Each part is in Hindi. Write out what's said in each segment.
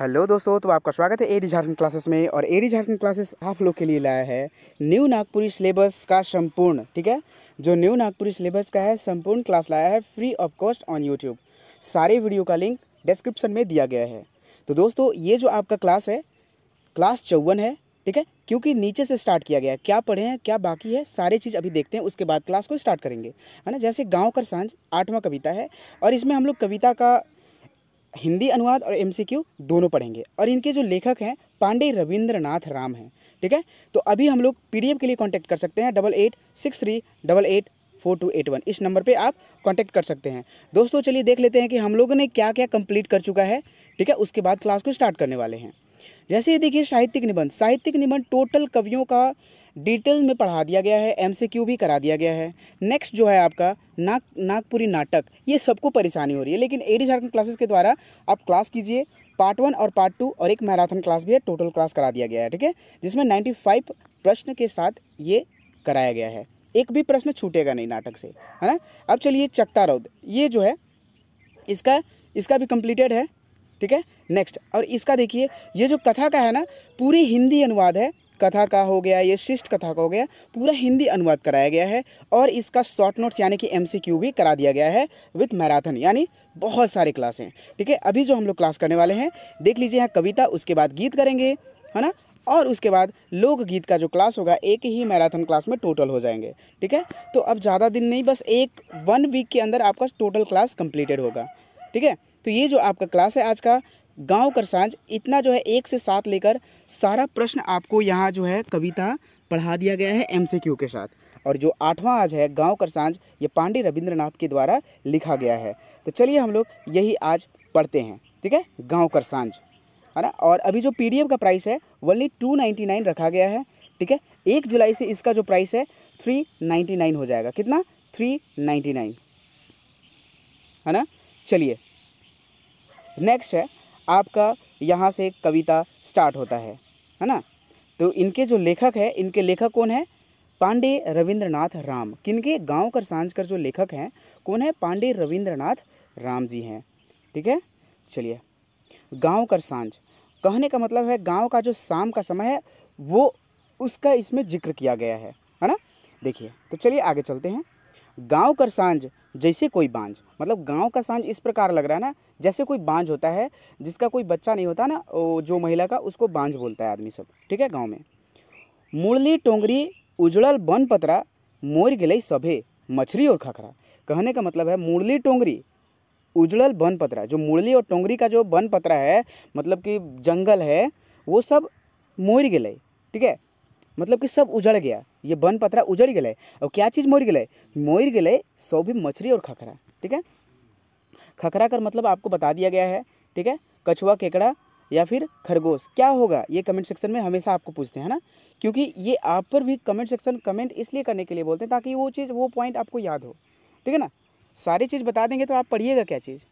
हेलो दोस्तों तो आपका स्वागत है एडी झारखंड क्लासेस में और एडी झारखंड क्लासेस आप लोग के लिए लाया है न्यू नागपुरी सिलेबस का संपूर्ण ठीक है जो न्यू नागपुरी सिलेबस का है संपूर्ण क्लास लाया है free of cost on YouTube सारे वीडियो का लिंक डिस्क्रिप्शन में दिया गया है तो दोस्तों ये जो आपका क्लास है क्लास चौवन है ठीक है क्योंकि नीचे से स्टार्ट किया गया है क्या पढ़े हैं क्या बाकी है सारी चीज़ अभी देखते हैं उसके बाद क्लास को स्टार्ट करेंगे है ना जैसे गाँव कर सांझ आठवां कविता है और इसमें हम लोग कविता का हिंदी अनुवाद और एमसीक्यू दोनों पढ़ेंगे और इनके जो लेखक हैं पांडे रविंद्रनाथ राम हैं ठीक है तो अभी हम लोग पी के लिए कॉन्टैक्ट कर सकते हैं double eight six three double eight four two eight one इस नंबर पे आप कांटेक्ट कर सकते हैं दोस्तों चलिए देख लेते हैं कि हम लोगों ने क्या क्या कंप्लीट कर चुका है ठीक है उसके बाद क्लास को स्टार्ट करने वाले हैं जैसे ये देखिए साहित्यिक निबंध साहित्यिक निबंध टोटल कवियों का डिटेल में पढ़ा दिया गया है एम भी करा दिया गया है नेक्स्ट जो है आपका नाग नागपुरी नाटक ये सबको परेशानी हो रही है लेकिन एडी झारखंड क्लासेस के द्वारा आप क्लास कीजिए पार्ट वन और पार्ट टू और एक मैराथन क्लास भी है टोटल क्लास करा दिया गया है ठीक है जिसमें नाइन्टी फाइव प्रश्न के साथ ये कराया गया है एक भी प्रश्न छूटेगा नहीं नाटक से है ना अब चलिए चक्ता रौद ये जो है इसका इसका भी कंप्लीटेड है ठीक है नेक्स्ट और इसका देखिए ये जो कथा का है ना पूरी हिंदी अनुवाद है कथा का हो गया ये शिष्ट कथा का हो गया पूरा हिंदी अनुवाद कराया गया है और इसका शॉर्ट नोट्स यानी कि एमसीक्यू भी करा दिया गया है विथ मैराथन यानी बहुत सारे क्लास हैं ठीक है अभी जो हम लोग क्लास करने वाले हैं देख लीजिए यहाँ कविता उसके बाद गीत करेंगे है ना और उसके बाद लोकगीत का जो क्लास होगा एक ही मैराथन क्लास में टोटल हो जाएंगे ठीक है तो अब ज़्यादा दिन नहीं बस एक वन वीक के अंदर आपका टोटल क्लास कंप्लीटेड होगा ठीक है तो ये जो आपका क्लास है आज का गांव कर सांझ इतना जो है एक से सात लेकर सारा प्रश्न आपको यहाँ जो है कविता पढ़ा दिया गया है एम के साथ और जो आठवां आज है गांव कर सांझ ये पांडे रविंद्रनाथ के द्वारा लिखा गया है तो चलिए हम लोग यही आज पढ़ते हैं ठीक है गाँव कर सांझ है ना और अभी जो पी का प्राइस है वनली टू रखा गया है ठीक है एक जुलाई से इसका जो प्राइस है थ्री नाइन्टी नाइन हो जाएगा कितना थ्री नाइन्टी नाइन है ना चलिए नेक्स्ट है आपका यहाँ से कविता स्टार्ट होता है है ना तो इनके जो लेखक है इनके लेखक कौन है पांडे रविंद्रनाथ राम किनके गांव कर सांझ कर जो लेखक हैं कौन है पांडे रविंद्रनाथ राम जी हैं ठीक है चलिए गांव कर सांझ कहने का मतलब है गांव का जो शाम का समय है वो उसका इसमें जिक्र किया गया है है ना देखिए तो चलिए आगे चलते हैं गांव कर सांझ जैसे कोई बांझ मतलब गांव का सांझ इस प्रकार लग रहा है ना जैसे कोई बांझ होता है जिसका कोई बच्चा नहीं होता ना जो महिला का उसको बांझ बोलता है आदमी सब ठीक है गाँव में मुरली टोंगरी उजड़ल बन पतरा मोर गिलई सभे मछली और खखरा कहने का मतलब है मुरली टोंगरी उजड़ल बन पतरा जो मुरली और टोंगरी का जो बन पतरा है मतलब कि जंगल है वो सब मोर गिलई ठीक है मतलब कि सब उजड़ गया ये बन पत्रा उजड़ गए और क्या चीज़ मर गए मर गए सौ भी मछली और खखरा ठीक है खखरा कर मतलब आपको बता दिया गया है ठीक है कछुआ केकड़ा या फिर खरगोश क्या होगा ये कमेंट सेक्शन में हमेशा आपको पूछते हैं ना क्योंकि ये आप पर भी कमेंट सेक्शन कमेंट इसलिए करने के लिए बोलते हैं ताकि वो चीज़ वो पॉइंट आपको याद हो ठीक है ना सारी चीज़ बता देंगे तो आप पढ़िएगा क्या चीज़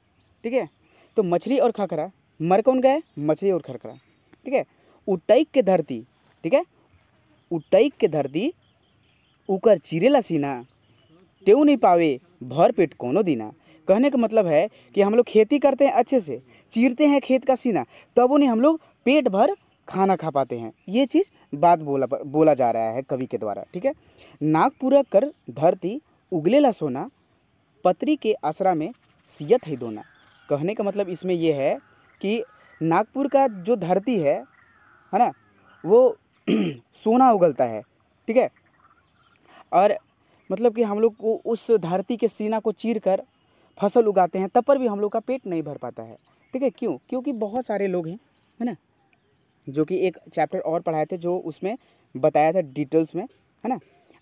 ठीक है तो मछली और खखरा मर कौन गए मछली और खरखरा ठीक है उटैक के धरती ठीक है उतैक के धर दी उकर चिरेला सीना तेऊ नहीं पावे भर पेट कोनो दीना कहने का मतलब है कि हम लोग खेती करते हैं अच्छे से चीरते हैं खेत का सीना तब उन्हें हम लोग पेट भर खाना खा पाते हैं ये चीज़ बात बोला बोला जा रहा है कवि के द्वारा ठीक है नागपुरा कर धरती उगलेला सोना पत्री के आसरा में सियत है दोना कहने का मतलब इसमें यह है कि नागपुर का जो धरती है है ना वो सोना उगलता है ठीक है और मतलब कि हम लोग को उस धरती के सीना को चीर कर फसल उगाते हैं तब पर भी हम लोग का पेट नहीं भर पाता है ठीक है क्यों क्योंकि बहुत सारे लोग हैं है ना जो कि एक चैप्टर और पढ़ाए थे जो उसमें बताया था डिटेल्स में है ना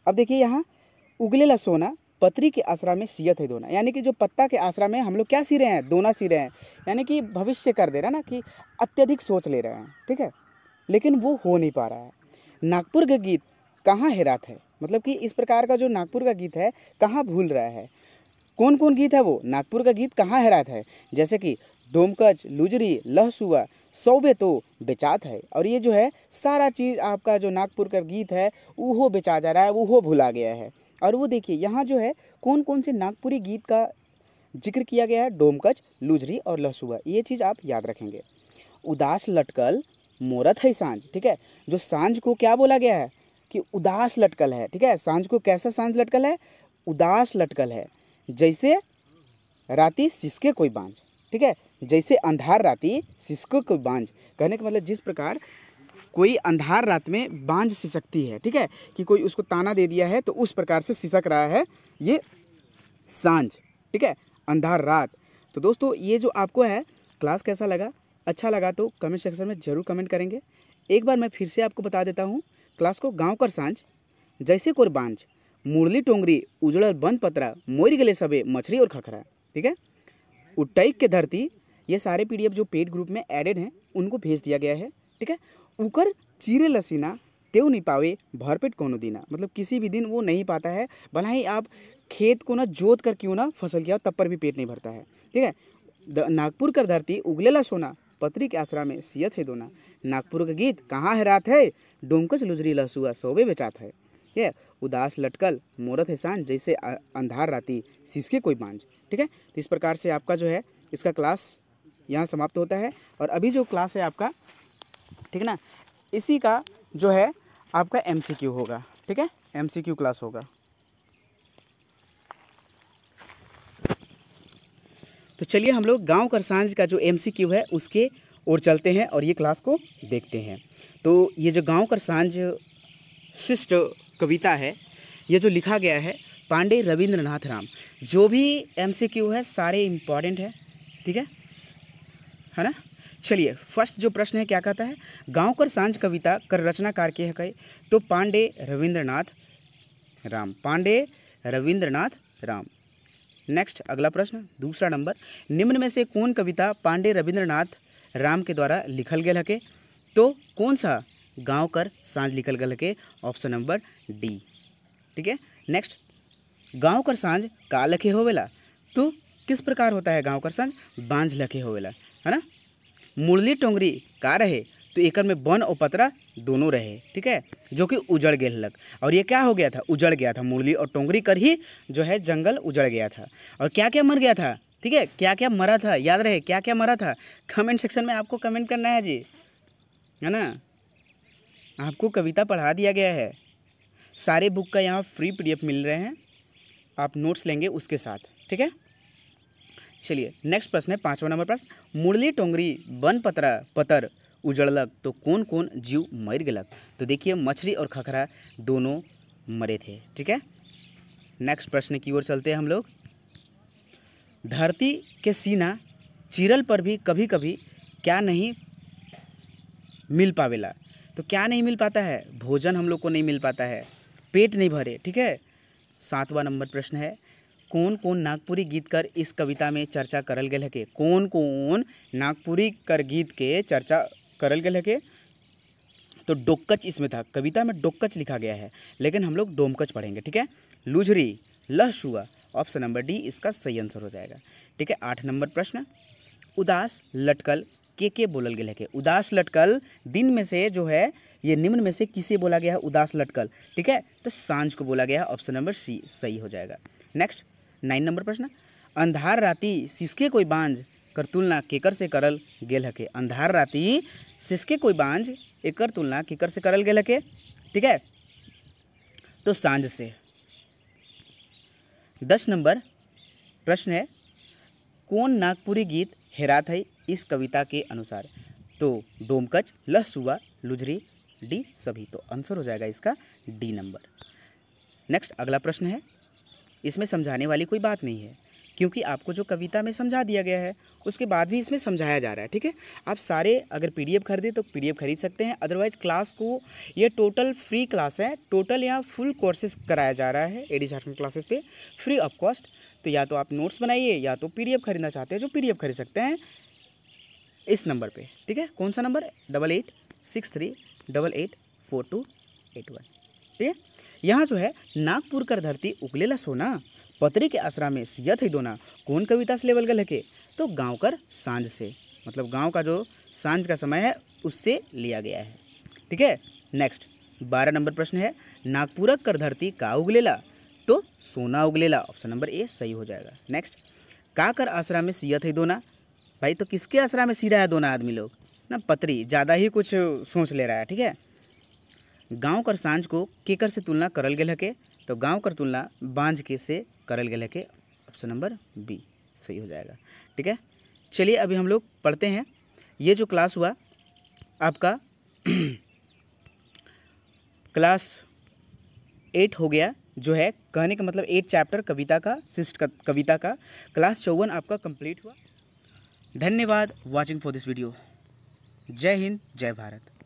अब देखिए यहाँ उगलेला सोना पत्री के आसरा में सीयत है दोना यानी कि जो पत्ता के आसरा में हम लोग क्या सी रहे हैं दोना सी रहे हैं यानी कि भविष्य कर दे रहा है ना कि अत्यधिक सोच ले रहे हैं ठीक है लेकिन वो हो नहीं पा रहा है नागपुर का गीत कहाँ हेरात है मतलब कि इस प्रकार का जो नागपुर का गीत है कहाँ भूल रहा है कौन कौन गीत है वो नागपुर का गीत कहाँ हैरात है जैसे कि डोमकच लुजरी लहसुआ सौबे तो बेचात है और ये जो है सारा चीज़ आपका जो नागपुर का गीत है वो बेचा जा रहा है वो भुला गया है और वो देखिए यहाँ जो है कौन कौन से नागपुरी गीत का जिक्र किया गया है डोमकच लुजरी और लहसुआ ये चीज़ आप याद रखेंगे उदास लटकल मोरत है सांझ ठीक है जो सांझ को क्या बोला गया है कि उदास लटकल है ठीक है सांझ को कैसा सांझ लटकल है उदास लटकल है जैसे राति सिसके कोई बांझ ठीक है जैसे अंधार राति सिसको कोई बांझ कहने का मतलब जिस प्रकार कोई अंधार रात में बांझ सिसकती है ठीक है कि कोई उसको ताना दे दिया है तो उस प्रकार से सिसक रहा है ये सांझ ठीक है अंधार रात तो दोस्तों ये जो आपको है क्लास कैसा लगा अच्छा लगा तो कमेंट सेक्शन में ज़रूर कमेंट करेंगे एक बार मैं फिर से आपको बता देता हूँ क्लास को गाँव कर सांझ जैसे बांझ मुरली टोंगरी उजड़ल बंद पतरा मोर गले सबे मछली और खखरा ठीक है उटैक के धरती ये सारे पी जो पेड ग्रुप में एडेड हैं उनको भेज दिया गया है ठीक है ऊकर चीरे लसीना तेव नहीं पावे भरपेट कोनो दीना मतलब किसी भी दिन वो नहीं पाता है भला ही आप खेत को ना जोत कर क्यों ना फसल किया तब पर भी पेट नहीं भरता है ठीक है नागपुर कर धरती उगलेला सोना पत्री के आसरा में सियत है दोना नागपुर का गीत कहाँ है रात है डोमकस लुजरी लहसुआ सोबे बेचात है ये उदास लटकल मोरत है शान जैसे अंधार राती सिसके कोई बांझ ठीक है तो इस प्रकार से आपका जो है इसका क्लास यहाँ समाप्त होता है और अभी जो क्लास है आपका ठीक है ना इसी का जो है आपका एम होगा ठीक है एम क्लास होगा तो चलिए हम लोग कर करसांझ का जो एम है उसके ओर चलते हैं और ये क्लास को देखते हैं तो ये जो कर करसांझ शिष्ट कविता है ये जो लिखा गया है पांडे रविंद्रनाथ राम जो भी एम है सारे इम्पॉर्टेंट है ठीक है है ना चलिए फर्स्ट जो प्रश्न है क्या कहता है गाँव कर सांझ कविता कर रचनाकार के है कहे तो पांडे रविंद्रनाथ राम पांडे रविंद्रनाथ राम नेक्स्ट अगला प्रश्न दूसरा नंबर निम्न में से कौन कविता पांडे रविंद्रनाथ राम के द्वारा लिखल गया हके तो कौन सा गाँव कर साँझ लिखल गल हके ऑप्शन नंबर डी ठीक है नेक्स्ट गाँव कर सांझ का लखे होवेला तो किस प्रकार होता है गाँव कर सांझ बांझ लखे होवेला है ना मुरली टोंगरी का रहे तो एकर में वन और पतरा दोनों रहे ठीक है जो कि उजड़ गए लग और ये क्या हो गया था उजड़ गया था मुरली और टोंगरी कर ही जो है जंगल उजड़ गया था और क्या क्या मर गया था ठीक है क्या क्या मरा था याद रहे क्या क्या मरा था कमेंट सेक्शन में आपको कमेंट करना है जी है ना आपको कविता पढ़ा दिया गया है सारे बुक का यहाँ फ्री पी मिल रहे हैं आप नोट्स लेंगे उसके साथ ठीक है चलिए नेक्स्ट प्रश्न है पाँचवा नंबर प्रश्न मुरली टोंगरी बन पतरा पतर उजड़लक तो कौन कौन जीव मर गलक तो देखिए मछली और खखरा दोनों मरे थे ठीक है नेक्स्ट प्रश्न की ओर चलते हैं हम लोग धरती के सीना चिरल पर भी कभी कभी क्या नहीं मिल पावेला तो क्या नहीं मिल पाता है भोजन हम लोग को नहीं मिल पाता है पेट नहीं भरे ठीक है सातवां नंबर प्रश्न है कौन कौन नागपुरी गीत कर इस कविता में चर्चा करल गया है के कौन कौन नागपुरी कर गीत के चर्चा करल के है तो डोकच इसमें था कविता में डोकच लिखा गया है लेकिन हम लोग डोमकच पढ़ेंगे ठीक है लुझरी लश हुआ ऑप्शन नंबर डी इसका सही आंसर हो जाएगा ठीक है आठ नंबर प्रश्न उदास लटकल के के बोलल गया के उदास लटकल दिन में से जो है ये निम्न में से किसे बोला गया है उदास लटकल ठीक है तो सांझ को बोला गया है ऑप्शन नंबर सी सही हो जाएगा नेक्स्ट नाइन नंबर प्रश्न अंधार राति सिसके कोई बांझ कर तुलना केकर से करल गेल हके अंधार राति सिसके कोई बांझ एकर तुलना केकर से करल गेल हके ठीक है तो सांझ से दस नंबर प्रश्न है कौन नागपुरी गीत हेरात है इस कविता के अनुसार तो डोमकच लहसुआ लुजरी डी सभी तो आंसर हो जाएगा इसका डी नंबर नेक्स्ट अगला प्रश्न है इसमें समझाने वाली कोई बात नहीं है क्योंकि आपको जो कविता में समझा दिया गया है उसके बाद भी इसमें समझाया जा रहा है ठीक है आप सारे अगर पी खरीदें तो पी खरीद सकते हैं अदरवाइज क्लास को ये टोटल फ्री क्लास है टोटल यहाँ फुल कोर्सेज कराया जा रहा है एडी झारखंड क्लासेस पे फ्री ऑफ कॉस्ट तो या तो आप नोट्स बनाइए या तो पी खरीदना चाहते हैं जो पी खरीद सकते हैं इस नंबर पर ठीक है कौन सा number double eight six three double eight four two eight one ठीक है यहाँ जो है नागपुर कर धरती उगलेला सोना पत्री के आसरा में सियत है दोना कौन कविता से लेवल गल है के तो गाँव कर सांझ से मतलब गाँव का जो सांझ का समय है उससे लिया गया है ठीक है नेक्स्ट बारह नंबर प्रश्न है नागपुरक कर धरती का उगलेला तो सोना उगलेला ऑप्शन नंबर ए सही हो जाएगा नेक्स्ट का कर आसरा में सियत है दोना भाई तो किसके आसरा में सीधा है दोनों आदमी लोग ना पत्री ज़्यादा ही कुछ सोच ले रहा है ठीक है गांव कर सांझ को केकर से तुलना करल गया है तो गांव कर तुलना बांझ के से करल गया के ऑप्शन नंबर बी सही हो जाएगा ठीक है चलिए अभी हम लोग पढ़ते हैं ये जो क्लास हुआ आपका क्लास एट हो गया जो है कहने का मतलब एट चैप्टर कविता का शिष्ट कविता का क्लास चौवन आपका कंप्लीट हुआ धन्यवाद वॉचिंग फॉर दिस वीडियो जय हिंद जय भारत